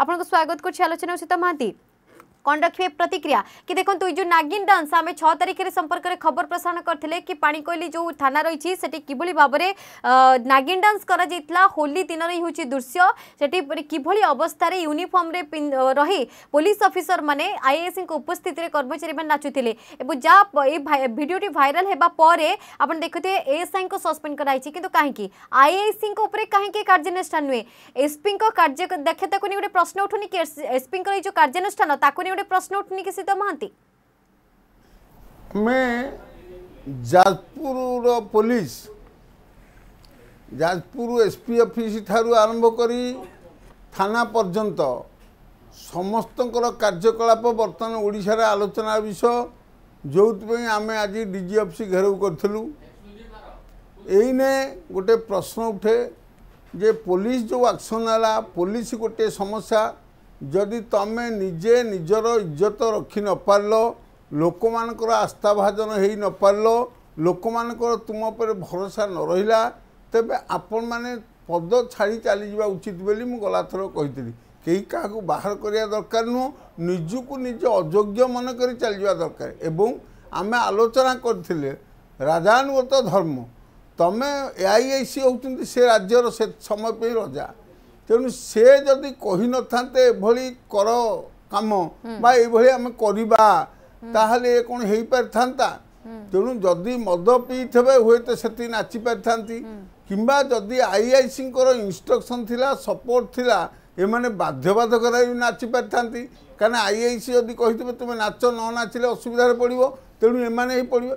আপনার স্বাগত করছি আলোচনা উচিত মহাতি कौन रखिए प्रतिक्रिया कि देखो ये जो नागिन डांस आम छ में संपर्क में खबर प्रसारण करते कि पाणिकोइली जो थाना रही से भाव में नागिन डांस कर होली दिन हूँ दृश्य से किभली अवस्था यूनिफर्म रही पुलिस अफिसर मैंने को उपस्थित कर्मचारी मैंने नाचुते जहाँ भाइराल होगापर आप देखुए एएसआई को सस्पेंड कराई कि कहीं आईएएसी कहीं कार्यानुषान नुहे एसपी दक्षता को नहीं गोटे प्रश्न कि एसपी जो कार्यानुषान গোটে প্রশ্ন উঠুনি কি সীতা মহান্তি আমি Jajpur police Jajpur SP office ঠার আরম্ভ করে থানা পর্যন্ত ସମସ୍ତଙ୍କର କାର୍ଯ୍ୟକଳାପ ବର୍ତ୍ତମାନ ଓଡ଼ିଶାରେ ଆଲୋଚନା ବିଷୟ ଯେଉଁଥିପାଇଁ ଆମେ ଆଜି ଡି ଜି ଅଫିସ୍ ଘେରାଉ କରିଥିଲୁ ଏଇନେ ଗୋଟେ ପ୍ରଶ୍ନ ଉଠେ ଯେ ପୋଲିସ ଯେଉଁ ଆକ୍ସନ୍ ହେଲା ପୋଲିସ ଗୋଟିଏ ସମସ୍ୟା যদি তুমি নিজে নিজের ইজ্জত রক্ষি নপারল লোক মানকর আস্থাভাজন হয়ে নপারল লোক মানকর তুম উপরে ভরসা ন রহিলা তেবে আপন মানে পদ ছাড়ি চালি যা উচিত বলে মু গলাথর কইলি কেই কাহু বাহার করা দরকার নুহ নিজকু নিজ অযোগ্য মনে করে চালি যা দরকার এবং আমি আলোচনা করলে রাজানুগত ধর্ম তুমি এআইআইসি হচ্ছেন সে রাজ্যর সে সময় রজা ତେଣୁ ସେ ଯଦି କହିନଥାନ୍ତେ ଏଭଳି କର କାମ ବା ଏଭଳି ଆମେ କରିବା ତାହେଲେ ଏ କ'ଣ ହେଇପାରିଥାନ୍ତା ତେଣୁ ଯଦି ମଦ ପିଇଥିବେ ହୁଏତ ସେଠି ନାଚି ପାରିଥାନ୍ତି କିମ୍ବା ଯଦି ଆଇଆଇସିଙ୍କର ଇନଷ୍ଟ୍ରକ୍ସନ୍ ଥିଲା ସପୋର୍ଟ ଥିଲା ଏମାନେ ବାଧ୍ୟବାଧକରେ ନାଚି ପାରିଥାନ୍ତି କାରଣ ଆଇଆଇସି ଯଦି କହିଥିବେ ତୁମେ ନାଚ ନ ନାଚିଲେ ଅସୁବିଧାରେ ପଡ଼ିବ ତେଣୁ ଏମାନେ ହିଁ ପଡ଼ିବ